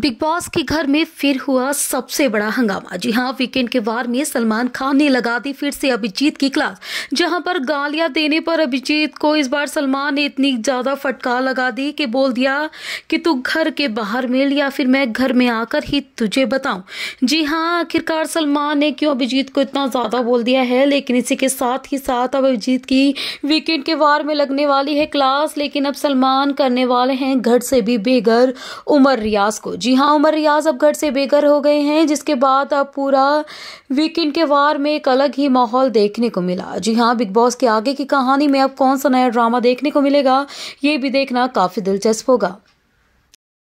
big boss के घर में फिर हुआ सबसे बड़ा हंगामा जी हाँ वीकेंड के वार में सलमान खान ने लगा दी फिर से अभिजीत की क्लास जहां पर गालियां देने पर अभिजीत को इस बार सलमान ने इतनी ज़्यादा फटकार लगा दी कि बोल दिया कि तू घर के बाहर मिल या फिर मैं घर में आकर ही तुझे बताऊं जी हाँ आखिरकार सलमान ने क्यों अभिजीत को इतना ज़्यादा बोल दिया है लेकिन इसी के साथ ही साथ अब अभिजीत की वीकेंड के वार में लगने वाली है क्लास लेकिन अब सलमान करने वाले हैं घर से भी बेघर उमर रियाज को जी जी हाँ उमर रियाज अब घर से बेघर हो गए हैं जिसके बाद अब पूरा वीकेंड के वार में एक अलग ही माहौल देखने को मिला जी हाँ बिग बॉस के आगे की कहानी में अब कौन सा नया ड्रामा देखने को मिलेगा ये भी देखना काफ़ी दिलचस्प होगा